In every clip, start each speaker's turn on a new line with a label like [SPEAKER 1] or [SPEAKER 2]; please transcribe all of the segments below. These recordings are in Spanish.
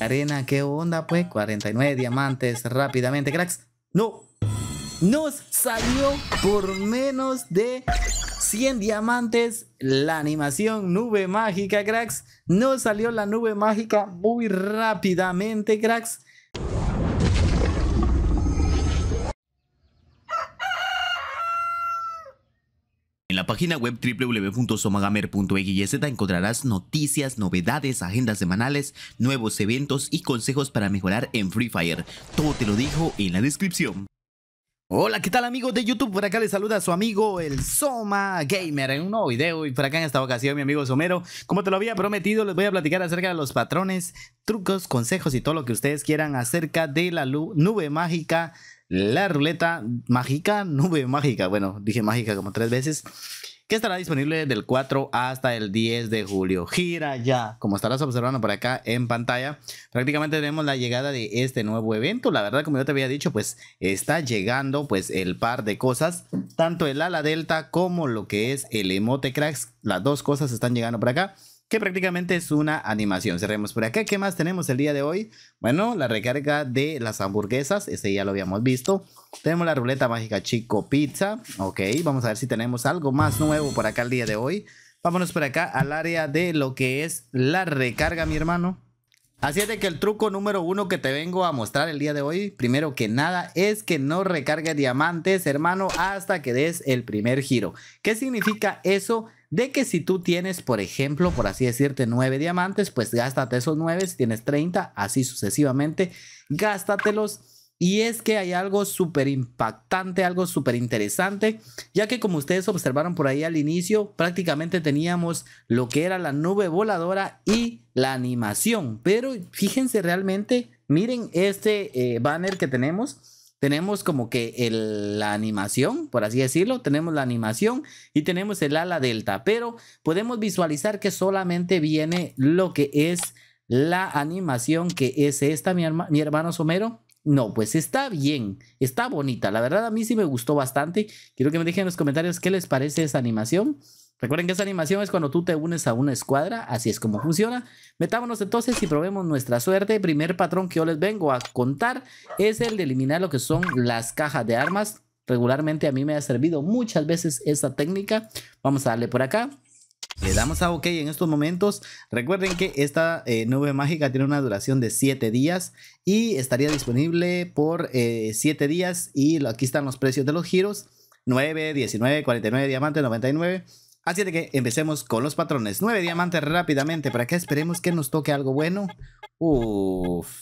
[SPEAKER 1] Arena, ¿qué onda, pues? 49 diamantes rápidamente, cracks. ¡No! Nos salió por menos de 100 diamantes la animación nube mágica, cracks. Nos salió la nube mágica muy rápidamente, cracks. En la página web www.somagamer.xyz encontrarás noticias, novedades, agendas semanales, nuevos eventos y consejos para mejorar en Free Fire. Todo te lo dijo en la descripción. Hola, ¿qué tal amigos de YouTube? Por acá les saluda a su amigo el Soma Gamer en un nuevo video y por acá en esta ocasión mi amigo Somero. Como te lo había prometido, les voy a platicar acerca de los patrones, trucos, consejos y todo lo que ustedes quieran acerca de la nube mágica la ruleta mágica, nube mágica, bueno, dije mágica como tres veces, que estará disponible del 4 hasta el 10 de julio. Gira ya, como estarás observando por acá en pantalla, prácticamente tenemos la llegada de este nuevo evento. La verdad, como yo te había dicho, pues está llegando pues el par de cosas, tanto el ala delta como lo que es el emote cracks, las dos cosas están llegando por acá que prácticamente es una animación. Cerremos por acá. ¿Qué más tenemos el día de hoy? Bueno, la recarga de las hamburguesas, ese ya lo habíamos visto. Tenemos la ruleta mágica Chico Pizza. Ok, vamos a ver si tenemos algo más nuevo por acá el día de hoy. Vámonos por acá al área de lo que es la recarga, mi hermano. Así es de que el truco número uno que te vengo a mostrar el día de hoy, primero que nada, es que no recargue diamantes, hermano, hasta que des el primer giro. ¿Qué significa eso? de que si tú tienes, por ejemplo, por así decirte, nueve diamantes, pues gástate esos nueve. si tienes treinta, así sucesivamente, gástatelos. Y es que hay algo súper impactante, algo súper interesante, ya que como ustedes observaron por ahí al inicio, prácticamente teníamos lo que era la nube voladora y la animación. Pero fíjense realmente, miren este eh, banner que tenemos tenemos como que la animación, por así decirlo, tenemos la animación y tenemos el ala delta, pero podemos visualizar que solamente viene lo que es la animación, que es esta, mi, mi hermano Somero. No, pues está bien, está bonita. La verdad a mí sí me gustó bastante. Quiero que me dejen en los comentarios qué les parece esa animación. Recuerden que esa animación es cuando tú te unes a una escuadra, así es como funciona. Metámonos entonces y probemos nuestra suerte. primer patrón que yo les vengo a contar es el de eliminar lo que son las cajas de armas. Regularmente a mí me ha servido muchas veces esta técnica. Vamos a darle por acá. Le damos a OK en estos momentos. Recuerden que esta eh, nube mágica tiene una duración de 7 días y estaría disponible por 7 eh, días. Y aquí están los precios de los giros. 9, 19, 49, diamante, 99. Así de que empecemos con los patrones. Nueve diamantes rápidamente para que esperemos que nos toque algo bueno.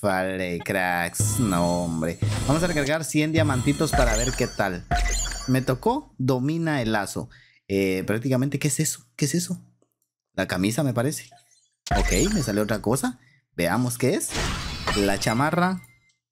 [SPEAKER 1] vale, cracks. No, hombre. Vamos a recargar 100 diamantitos para ver qué tal. Me tocó, domina el lazo. Eh, prácticamente, ¿qué es eso? ¿Qué es eso? La camisa, me parece. Ok, me salió otra cosa. Veamos qué es. La chamarra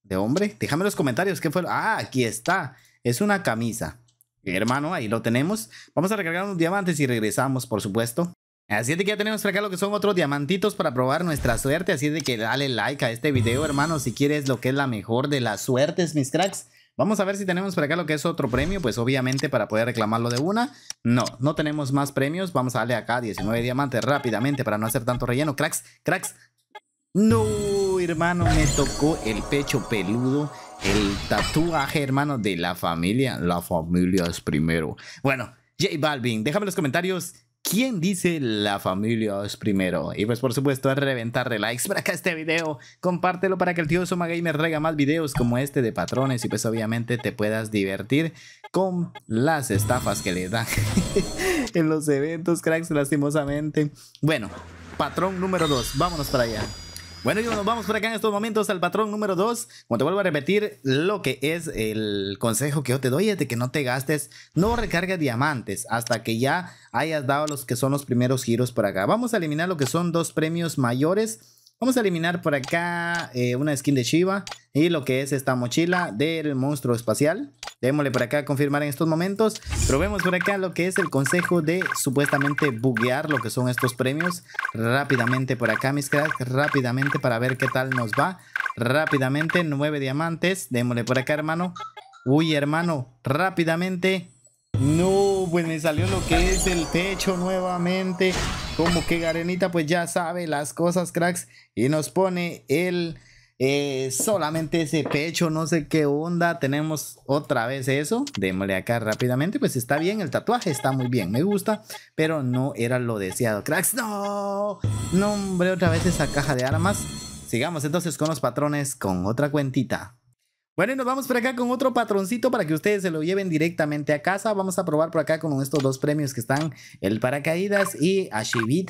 [SPEAKER 1] de hombre. Déjame en los comentarios qué fue. Ah, aquí está. Es una camisa. Hermano, ahí lo tenemos. Vamos a recargar unos diamantes y regresamos, por supuesto. Así es de que ya tenemos por acá lo que son otros diamantitos para probar nuestra suerte. Así es de que dale like a este video, hermano, si quieres lo que es la mejor de las suertes, mis cracks. Vamos a ver si tenemos por acá lo que es otro premio, pues obviamente para poder reclamarlo de una. No, no tenemos más premios. Vamos a darle acá 19 diamantes rápidamente para no hacer tanto relleno. Cracks, cracks. No, hermano, me tocó el pecho peludo el tatuaje, hermano, de la familia. La familia es primero. Bueno, J Balvin, déjame en los comentarios ¿Quién dice la familia es primero? Y pues por supuesto Reventar de likes para acá este video. Compártelo para que el tío Soma Gamer traiga más videos como este de patrones y pues obviamente te puedas divertir con las estafas que le dan en los eventos cracks lastimosamente. Bueno, patrón número 2, vámonos para allá. Bueno, y nos vamos por acá en estos momentos al patrón número 2. Como te vuelvo a repetir, lo que es el consejo que yo te doy es de que no te gastes, no recargues diamantes hasta que ya hayas dado los que son los primeros giros por acá. Vamos a eliminar lo que son dos premios mayores Vamos a eliminar por acá eh, una skin de Shiva y lo que es esta mochila del monstruo espacial. Démosle por acá a confirmar en estos momentos. Probemos por acá lo que es el consejo de supuestamente buguear lo que son estos premios. Rápidamente por acá, mis cracks. Rápidamente para ver qué tal nos va. Rápidamente, nueve diamantes. Démosle por acá, hermano. Uy, hermano. Rápidamente. No pues me salió lo que es el pecho nuevamente. Como que Garenita pues ya sabe las cosas, cracks. Y nos pone el... Eh, solamente ese pecho, no sé qué onda. Tenemos otra vez eso. Démosle acá rápidamente. Pues está bien, el tatuaje está muy bien, me gusta. Pero no era lo deseado, cracks. No, no, otra vez esa caja de armas. Sigamos entonces con los patrones con otra cuentita. Bueno, y nos vamos por acá con otro patroncito para que ustedes se lo lleven directamente a casa. Vamos a probar por acá con estos dos premios que están, el paracaídas y a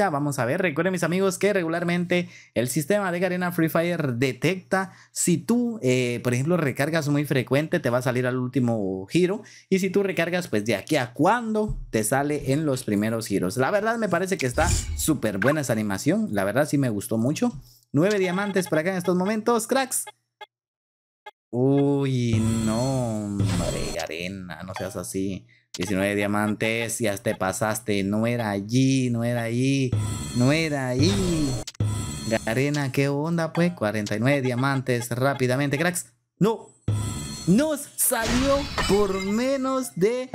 [SPEAKER 1] Vamos a ver, recuerden mis amigos que regularmente el sistema de Garena Free Fire detecta si tú, eh, por ejemplo, recargas muy frecuente, te va a salir al último giro. Y si tú recargas, pues de aquí a cuándo te sale en los primeros giros. La verdad me parece que está súper buena esa animación. La verdad sí me gustó mucho. Nueve diamantes por acá en estos momentos, cracks. Uy, no, madre arena, no seas así. 19 diamantes, ya te pasaste. No era allí, no era allí, no era allí. Garena, ¿qué onda, pues? 49 diamantes, rápidamente, cracks. ¡No! Nos salió por menos de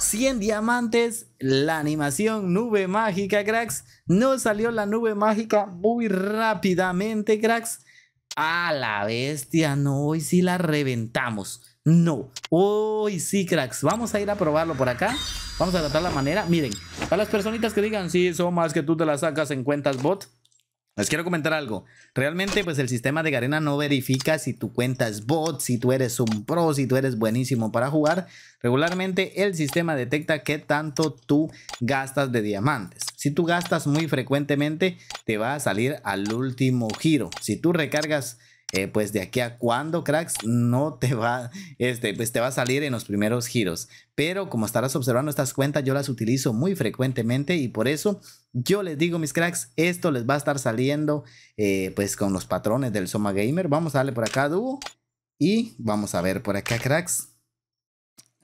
[SPEAKER 1] 100 diamantes la animación nube mágica, cracks. Nos salió la nube mágica muy rápidamente, cracks. A la bestia, no, hoy sí la reventamos. No, hoy sí, cracks. Vamos a ir a probarlo por acá. Vamos a tratar la manera. Miren, a las personitas que digan, Si son más que tú te las sacas en cuentas bot. Les quiero comentar algo. Realmente, pues el sistema de Garena no verifica si tu cuenta es bot, si tú eres un pro, si tú eres buenísimo para jugar. Regularmente, el sistema detecta qué tanto tú gastas de diamantes. Si tú gastas muy frecuentemente, te va a salir al último giro. Si tú recargas eh, pues de aquí a cuando cracks, no te va, este, pues te va a salir en los primeros giros. Pero como estarás observando estas cuentas, yo las utilizo muy frecuentemente y por eso yo les digo, mis cracks, esto les va a estar saliendo eh, pues con los patrones del Soma Gamer. Vamos a darle por acá, dúo. Y vamos a ver por acá, cracks.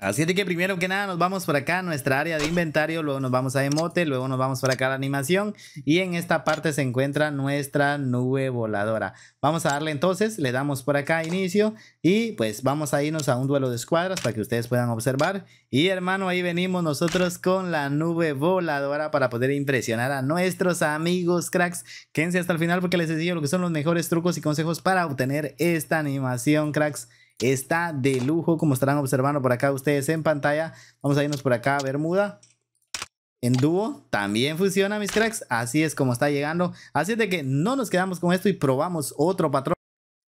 [SPEAKER 1] Así que primero que nada nos vamos por acá a nuestra área de inventario, luego nos vamos a emote, luego nos vamos por acá a la animación y en esta parte se encuentra nuestra nube voladora. Vamos a darle entonces, le damos por acá inicio y pues vamos a irnos a un duelo de escuadras para que ustedes puedan observar. Y hermano, ahí venimos nosotros con la nube voladora para poder impresionar a nuestros amigos cracks. Quédense hasta el final porque les enseño lo que son los mejores trucos y consejos para obtener esta animación cracks. Está de lujo, como estarán observando por acá ustedes en pantalla. Vamos a irnos por acá a Bermuda. En dúo también funciona, mis cracks. Así es como está llegando. Así es de que no nos quedamos con esto y probamos otro patrón.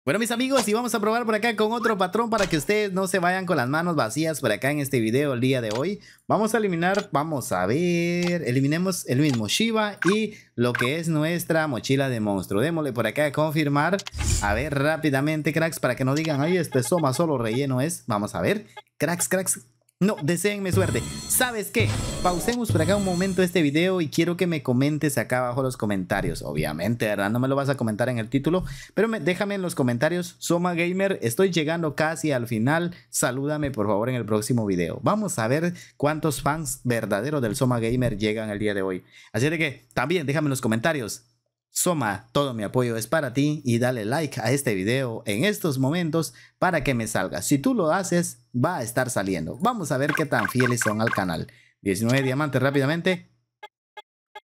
[SPEAKER 1] Bueno mis amigos y vamos a probar por acá con otro patrón para que ustedes no se vayan con las manos vacías por acá en este video el día de hoy. Vamos a eliminar, vamos a ver, eliminemos el mismo Shiva y lo que es nuestra mochila de monstruo. Démosle por acá a confirmar, a ver rápidamente cracks para que no digan, ay este soma solo relleno es, vamos a ver, cracks cracks, no, deseenme suerte. ¿Sabes qué? Pausemos por acá un momento este video y quiero que me comentes acá abajo los comentarios. Obviamente, ¿verdad? No me lo vas a comentar en el título, pero déjame en los comentarios. Soma Gamer, estoy llegando casi al final. Salúdame por favor en el próximo video. Vamos a ver cuántos fans verdaderos del Soma Gamer llegan el día de hoy. Así de que también déjame en los comentarios. Soma, todo mi apoyo es para ti y dale like a este video en estos momentos para que me salga. Si tú lo haces, va a estar saliendo. Vamos a ver qué tan fieles son al canal. 19 diamantes rápidamente.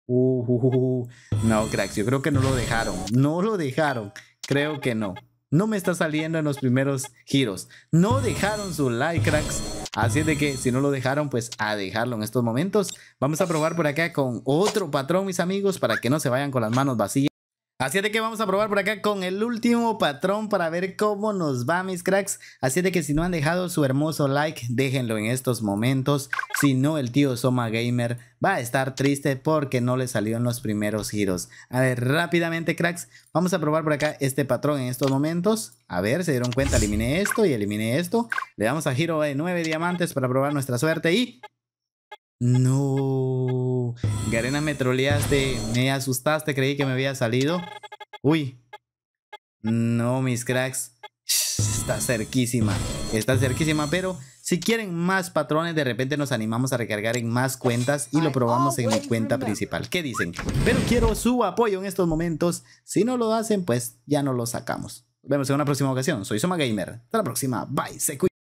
[SPEAKER 1] Uh, no, cracks, yo creo que no lo dejaron. No lo dejaron. Creo que no. No me está saliendo en los primeros giros. No dejaron su like, cracks. Así es de que si no lo dejaron, pues a dejarlo en estos momentos. Vamos a probar por acá con otro patrón, mis amigos, para que no se vayan con las manos vacías. Así es de que vamos a probar por acá con el último patrón para ver cómo nos va mis cracks. Así es de que si no han dejado su hermoso like, déjenlo en estos momentos. Si no, el tío Soma Gamer va a estar triste porque no le salió en los primeros giros. A ver, rápidamente cracks, vamos a probar por acá este patrón en estos momentos. A ver, se dieron cuenta, eliminé esto y eliminé esto. Le damos a giro de 9 diamantes para probar nuestra suerte y no. Garena, me troleaste. Me asustaste. Creí que me había salido. Uy. No, mis cracks. Está cerquísima. Está cerquísima, pero si quieren más patrones, de repente nos animamos a recargar en más cuentas y lo probamos oh, en mi cuenta principal. ¿Qué dicen? Pero quiero su apoyo en estos momentos. Si no lo hacen, pues ya no lo sacamos. Nos vemos en una próxima ocasión. Soy Soma Gamer. Hasta la próxima. Bye. Se